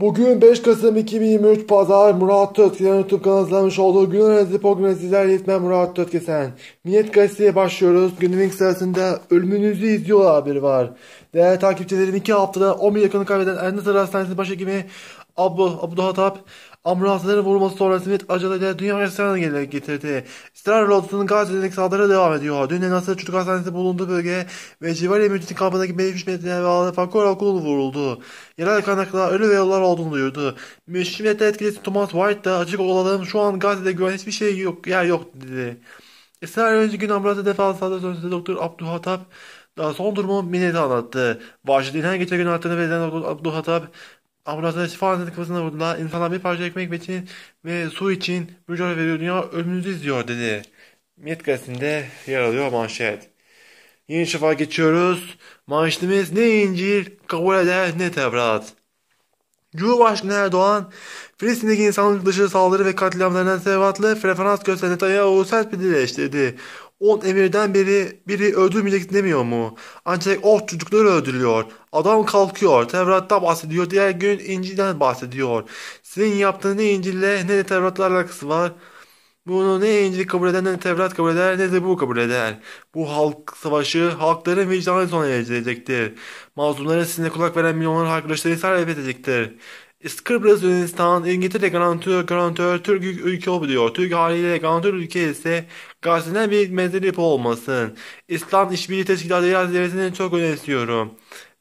Bugün 5 Kasım 2023 Pazar Murat Tötke'nin YouTube kanalına olduğu gün analizi programı sizlerle yetmen Murat Tötkesen. Milliyet Gazetesi'ye başlıyoruz. Günün sırasında ölümünüzü izliyor haberi var. Değerli takipçilerim 2 haftada 10 bin yakını kaybeden Ernesto Hastanesi Başhekimi Abu, Abdü Hatap ambulansları vurması sonrası net aceleyle dünya efsane gelerek getirdi. İsrail ordusunun Gazze'deki saldırı devam ediyor. Dün Nasır Çocuk Hastanesi bulunduğu bölge ve civarı mülteci kampındaki 500 metre bağlı Fakor Okulu vuruldu. Yerel kaynaklar ölü ve yollar olduğunu duyurdu. Mülteci metre etkilisi Thomas White da açık olalım şu an Gazze'de güven hiçbir şey yok, yer yok dedi. İsrail önce gün ambulansa defalı saldırı sonrası Doktor Abdülhatap daha son durumu millete anlattı. Vahşi dinlen geçen gün arttığını belirten Abdülhatap Ambulanslara şifa annesinin kafasına vurdular. İnsanlar bir parça ekmek için, ve su için mücadele veriyor. Dünya ölümünüzü izliyor dedi. Milliyet gazetesinde yer alıyor manşet. Yeni şifa geçiyoruz. Manşetimiz ne incir kabul eder ne Tevrat. Cumhurbaşkanı Erdoğan, Filistin'deki insanlık dışı saldırı ve katliamlarına sebatlı referans gösteren Netanyahu sert bir dil eleştirdi. On emirden biri biri öldürmeyecek demiyor mu? Ancak o çocuklar öldürüyor. Adam kalkıyor. Tevrat'tan bahsediyor. Diğer gün İncil'den bahsediyor. Sizin yaptığınız ne İncil'le ne de Tevrat'la alakası var. Bunu ne İncil kabul eder ne Tevrat kabul eder ne de bu kabul eder. Bu halk savaşı halkların vicdanı sona erecektir. Mazlumlara sizinle kulak veren milyonlar arkadaşları sarf edecektir. Kıbrıs Yunanistan, İngiltere garantör, garantör Türk ülke oluyor. Türk haliyle garantör ülke ise karşısına bir mezhep olmasın. İslam İşbirliği Teşkilatı Riyad çok önemsiyorum.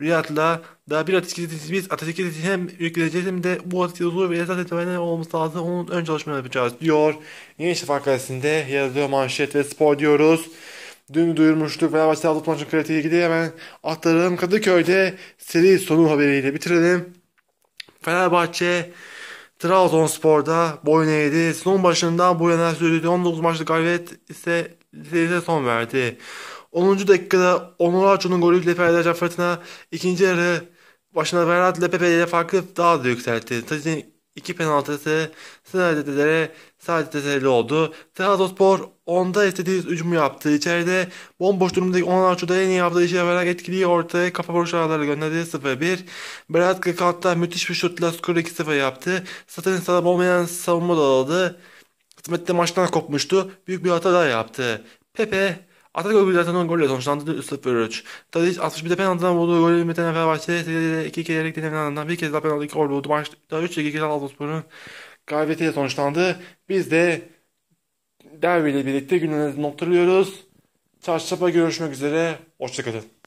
Riyad'la da bir ateşkisi biz ateşkisi hem yükleyeceğiz de bu ateşkisi huzur ve esas etmenler olması lazım. Onun ön çalışmaları yapacağız diyor. Yeni Şafak gazetesinde yazıyor manşet ve spor diyoruz. Dün duyurmuştuk Fenerbahçe Avrupa Maçı kritiğe ilgili hemen aktaralım. Kadıköy'de seri sonu haberiyle bitirelim. Fenerbahçe Trabzonspor'da boyun eğdi. Son başından bu yana sürdüğü 19 maçlık galibiyet ise seride son verdi. 10. dakikada Onur Arçun'un golüyle Fenerbahçe Fırtına ikinci yarı başına Ferhat ile Pepe ile farkı daha da yükseltti. Tacin 2 penaltısı Saadet'e Saadet'e tesirli oldu. Trabzonspor onda istediği hücumu yaptı. İçeride bomboş durumdaki Onan Arço'da en iyi yaptığı işe veren etkiliyi ortaya kafa boş ağlarla gönderdi 0-1. Berat Gıkant'tan müthiş bir şutla skoru 2-0 yaptı. Satın sağlam olmayan savunma da oldu. Hizmette maçtan kopmuştu. Büyük bir hata daha yaptı. Pepe Atak Özgürler'den golle sonuçlandı 3-0-3. Tadic 61'de penaltıdan bulduğu golü Metin Fenerbahçe'de 2 kere denenen ardından bir kez daha penaltı gol buldu. Maçta 3-2 kere Trabzonspor'un galibiyetiyle sonuçlandı. Biz de derbiyle birlikte günlerinizi noktalıyoruz. Çarşamba görüşmek üzere. Hoşçakalın.